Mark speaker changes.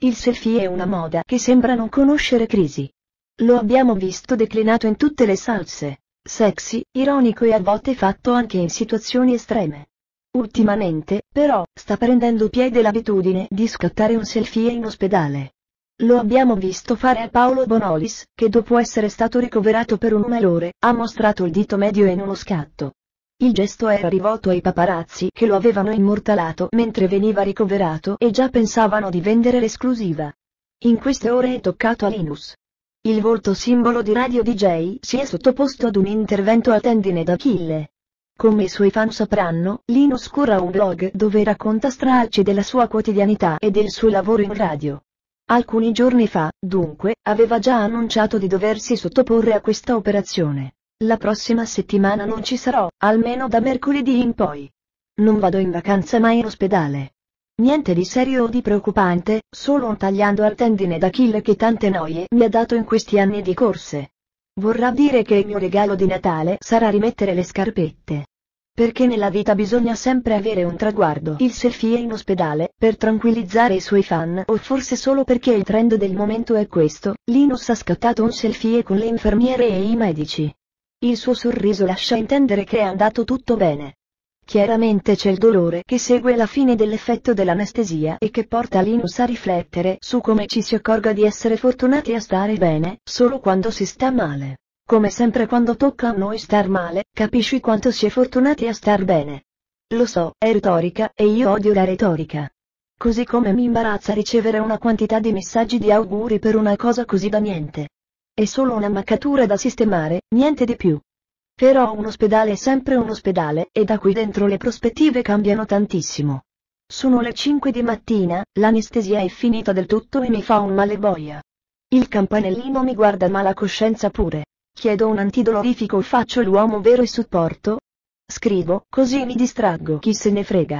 Speaker 1: Il selfie è una moda che sembra non conoscere crisi. Lo abbiamo visto declinato in tutte le salse, sexy, ironico e a volte fatto anche in situazioni estreme. Ultimamente, però, sta prendendo piede l'abitudine di scattare un selfie in ospedale. Lo abbiamo visto fare a Paolo Bonolis, che dopo essere stato ricoverato per un malore, ha mostrato il dito medio in uno scatto. Il gesto era rivolto ai paparazzi che lo avevano immortalato mentre veniva ricoverato e già pensavano di vendere l'esclusiva. In queste ore è toccato a Linus. Il volto simbolo di Radio DJ si è sottoposto ad un intervento a tendine d'Achille. Come i suoi fan sapranno, Linus cura un blog dove racconta stralci della sua quotidianità e del suo lavoro in radio. Alcuni giorni fa, dunque, aveva già annunciato di doversi sottoporre a questa operazione. La prossima settimana non ci sarò, almeno da mercoledì in poi. Non vado in vacanza mai in ospedale. Niente di serio o di preoccupante, solo un tagliando al tendine d'Achille che tante noie mi ha dato in questi anni di corse. Vorrà dire che il mio regalo di Natale sarà rimettere le scarpette. Perché nella vita bisogna sempre avere un traguardo. Il selfie in ospedale, per tranquillizzare i suoi fan, o forse solo perché il trend del momento è questo, Linus ha scattato un selfie con le infermiere e i medici il suo sorriso lascia intendere che è andato tutto bene. Chiaramente c'è il dolore che segue la fine dell'effetto dell'anestesia e che porta Linus a riflettere su come ci si accorga di essere fortunati a stare bene, solo quando si sta male. Come sempre quando tocca a noi star male, capisci quanto si è fortunati a star bene. Lo so, è retorica e io odio la retorica. Così come mi imbarazza ricevere una quantità di messaggi di auguri per una cosa così da niente. È solo una maccatura da sistemare, niente di più. Però un ospedale è sempre un ospedale e da qui dentro le prospettive cambiano tantissimo. Sono le 5 di mattina, l'anestesia è finita del tutto e mi fa un male boia. Il campanellino mi guarda ma la coscienza pure. Chiedo un antidolorifico o faccio l'uomo vero e supporto? Scrivo, così mi distraggo, chi se ne frega.